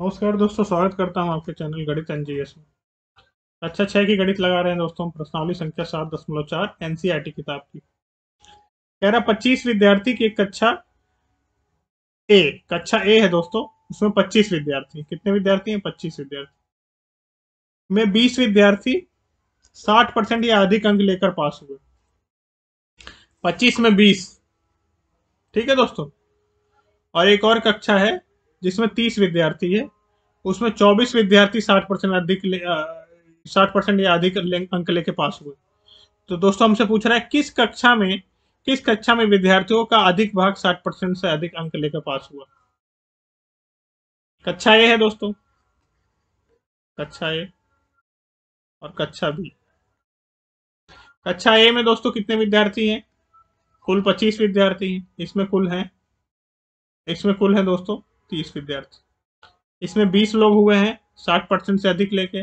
नमस्कार दोस्तों स्वागत करता हूं आपके चैनल गणित एन में अच्छा छः की गणित लगा रहे हैं दोस्तों प्रश्नावली संख्या सात दशमलव चार एन e किताब की कह रहा पच्चीस विद्यार्थी की कक्षा ए कक्षा ए है दोस्तों उसमें पच्चीस विद्यार्थी कितने विद्यार्थी हैं पच्चीस विद्यार्थी में बीस विद्यार्थी साठ परसेंट या अधिक अंक लेकर पास हुए पच्चीस में बीस ठीक है दोस्तों और एक और कक्षा है जिसमें तीस विद्यार्थी है उसमें चौबीस विद्यार्थी साठ परसेंट अधिक साठ परसेंट या अधिक अंक लेके पास हुए तो दोस्तों हमसे पूछ रहा है किस कक्षा में किस कक्षा में विद्यार्थियों का अधिक भाग साठ परसेंट से अधिक अंक लेकर पास हुआ कक्षा ए है दोस्तों कक्षा ए और कक्षा बी कक्षा ए में दोस्तों कितने विद्यार्थी हैं कुल पच्चीस विद्यार्थी हैं इसमें कुल हैं इसमें कुल हैं दोस्तों तीस विद्यार्थी इसमें बीस लोग हुए हैं साठ परसेंट से अधिक लेके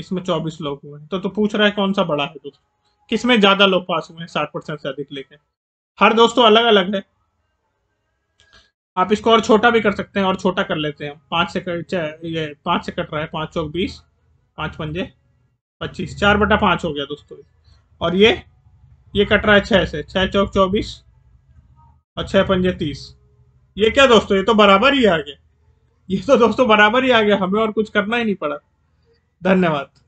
इसमें चौबीस लोग हुए हैं तो तो पूछ रहा है कौन सा बड़ा है दोस्तों किसमें ज्यादा लोग पास हुए हैं साठ परसेंट से अधिक लेके हर दोस्तों अलग अलग है आप इसको और छोटा भी कर सकते हैं और छोटा कर लेते हैं पांच से कट ये पांच से कट रहा है पांच चौक बीस पांच पंजे पच्चीस चार बटा पांच हो गया दोस्तों और ये ये कट रहा है छह से छह चौक चौबीस और छह पंजे तीस ये क्या दोस्तों ये तो बराबर ही आ गया ये तो दोस्तों बराबर ही आ गया हमें और कुछ करना ही नहीं पड़ा धन्यवाद